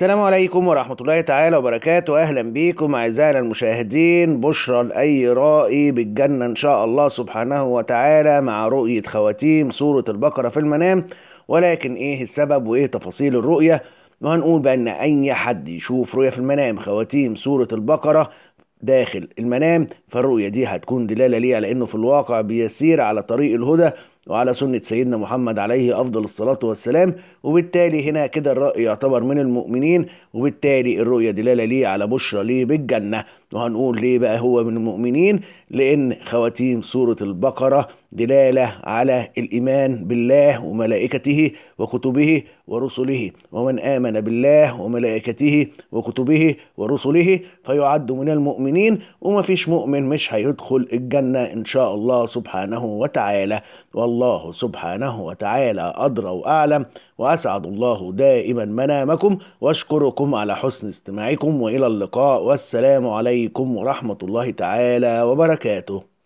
السلام عليكم ورحمة الله تعالى وبركاته أهلا بيكم أعزائنا المشاهدين بشرى لأي رائي بالجنة إن شاء الله سبحانه وتعالى مع رؤية خواتيم سورة البقرة في المنام ولكن إيه السبب وإيه تفاصيل الرؤية وهنقول بأن أي حد يشوف رؤية في المنام خواتيم سورة البقرة داخل المنام فالرؤية دي هتكون دلالة ليه على أنه في الواقع بيسير على طريق الهدى وعلى سنة سيدنا محمد عليه أفضل الصلاة والسلام وبالتالي هنا كده الرأي يعتبر من المؤمنين وبالتالي الرؤية دلالة ليه على بشرى ليه بالجنة وهنقول ليه بقى هو من المؤمنين لأن خواتيم سورة البقرة دلالة على الإيمان بالله وملائكته وكتبه ورسله ومن آمن بالله وملائكته وكتبه ورسله فيعد من المؤمنين وما فيش مؤمن مش هيدخل الجنة إن شاء الله سبحانه وتعالى والله سبحانه وتعالى أدرى وأعلم وأسعد الله دائما منامكم وأشكركم على حسن استماعكم وإلى اللقاء والسلام عليكم ورحمة الله تعالى وبركاته